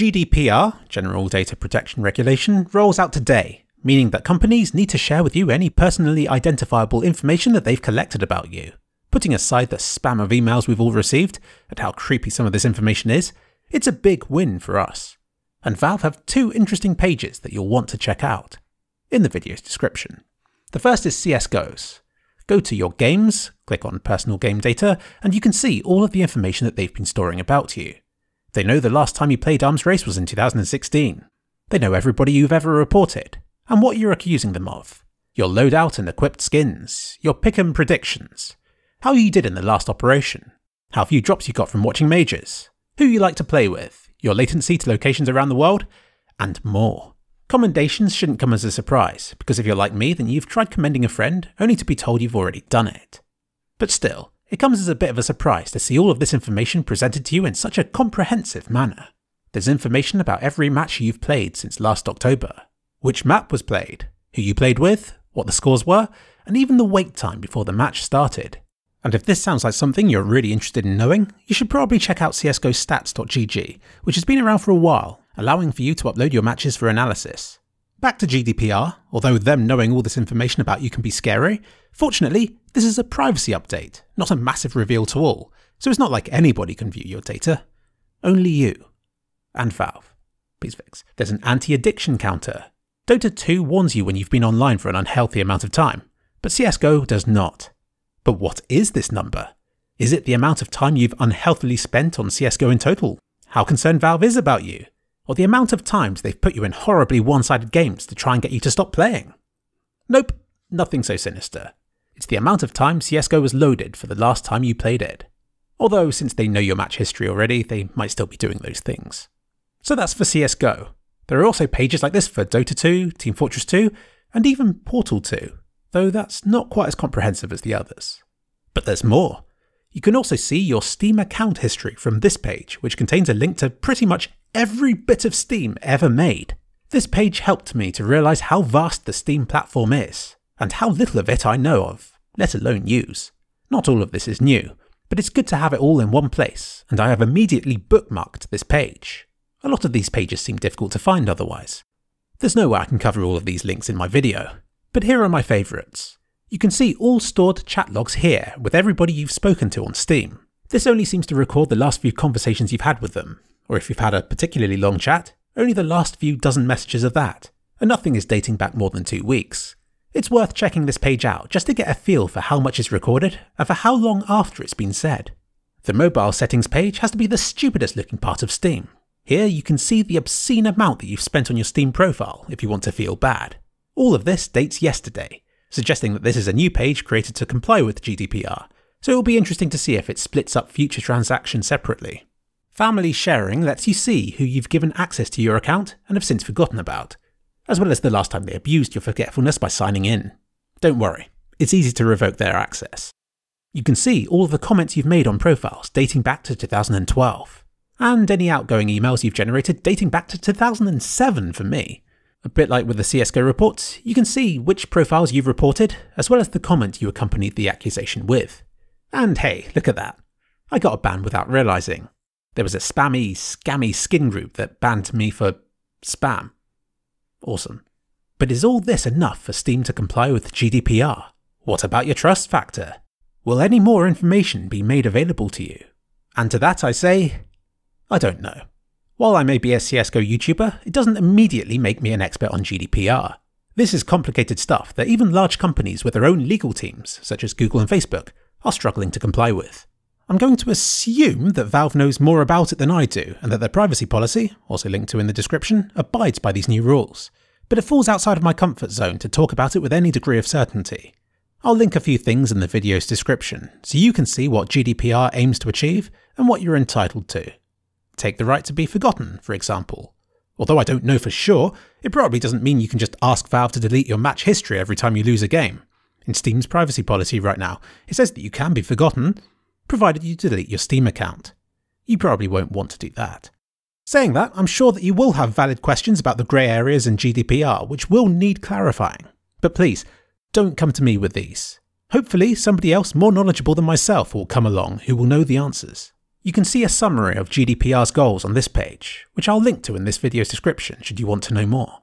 GDPR, General Data Protection Regulation, rolls out today, meaning that companies need to share with you any personally identifiable information that they've collected about you. Putting aside the spam of emails we've all received and how creepy some of this information is, it's a big win for us. And Valve have two interesting pages that you'll want to check out in the video's description. The first is CSGOs. Go to your games, click on personal game data, and you can see all of the information that they've been storing about you. They know the last time you played Arms Race was in 2016. They know everybody you've ever reported, and what you're accusing them of. Your loadout and equipped skins, your pickem predictions, how you did in the last operation, how few drops you got from watching majors, who you like to play with, your latency to locations around the world, and more. Commendations shouldn't come as a surprise, because if you're like me, then you've tried commending a friend only to be told you've already done it. But still, it comes as a bit of a surprise to see all of this information presented to you in such a comprehensive manner. There's information about every match you've played since last October, which map was played, who you played with, what the scores were, and even the wait time before the match started. And if this sounds like something you're really interested in knowing, you should probably check out csgostats.gg, which has been around for a while, allowing for you to upload your matches for analysis. Back to GDPR, although them knowing all this information about you can be scary, fortunately, this is a privacy update, not a massive reveal to all, so it's not like anybody can view your data. Only you. And Valve. Please fix. There's an anti-addiction counter. Dota 2 warns you when you've been online for an unhealthy amount of time, but CSGO does not. But what is this number? Is it the amount of time you've unhealthily spent on CSGO in total? How concerned Valve is about you? or the amount of times they've put you in horribly one sided games to try and get you to stop playing. Nope, nothing so sinister. It's the amount of time CSGO was loaded for the last time you played it. Although, since they know your match history already, they might still be doing those things. So that's for CSGO. There are also pages like this for Dota 2, Team Fortress 2, and even Portal 2, though that's not quite as comprehensive as the others. But there's more. You can also see your Steam account history from this page, which contains a link to pretty much every bit of Steam ever made. This page helped me to realise how vast the Steam platform is, and how little of it I know of, let alone use. Not all of this is new, but it's good to have it all in one place, and I have immediately bookmarked this page. A lot of these pages seem difficult to find otherwise. There's no way I can cover all of these links in my video, but here are my favourites. You can see all stored chat logs here with everybody you've spoken to on Steam. This only seems to record the last few conversations you've had with them, or if you've had a particularly long chat, only the last few dozen messages of that, and nothing is dating back more than two weeks. It's worth checking this page out just to get a feel for how much is recorded and for how long after it's been said. The mobile settings page has to be the stupidest looking part of Steam. Here you can see the obscene amount that you've spent on your Steam profile if you want to feel bad. All of this dates yesterday, suggesting that this is a new page created to comply with GDPR, so it'll be interesting to see if it splits up future transactions separately. Family sharing lets you see who you've given access to your account and have since forgotten about, as well as the last time they abused your forgetfulness by signing in. Don't worry, it's easy to revoke their access. You can see all of the comments you've made on profiles dating back to 2012, and any outgoing emails you've generated dating back to 2007 for me. A bit like with the CSGO reports, you can see which profiles you've reported, as well as the comment you accompanied the accusation with. And hey, look at that. I got a ban without realising. There was a spammy, scammy skin group that banned me for spam. Awesome. But is all this enough for Steam to comply with GDPR? What about your trust factor? Will any more information be made available to you? And to that I say, I don't know. While I may be a CSGO YouTuber, it doesn't immediately make me an expert on GDPR. This is complicated stuff that even large companies with their own legal teams, such as Google and Facebook, are struggling to comply with. I'm going to assume that Valve knows more about it than I do, and that their privacy policy, also linked to in the description, abides by these new rules. But it falls outside of my comfort zone to talk about it with any degree of certainty. I'll link a few things in the video's description, so you can see what GDPR aims to achieve and what you're entitled to. Take the right to be forgotten, for example. Although I don't know for sure, it probably doesn't mean you can just ask Valve to delete your match history every time you lose a game. In Steam's privacy policy right now, it says that you can be forgotten, provided you delete your Steam account. You probably won't want to do that. Saying that, I'm sure that you will have valid questions about the grey areas in GDPR, which will need clarifying. But please, don't come to me with these. Hopefully, somebody else more knowledgeable than myself will come along who will know the answers. You can see a summary of GDPR's goals on this page, which I'll link to in this video's description should you want to know more.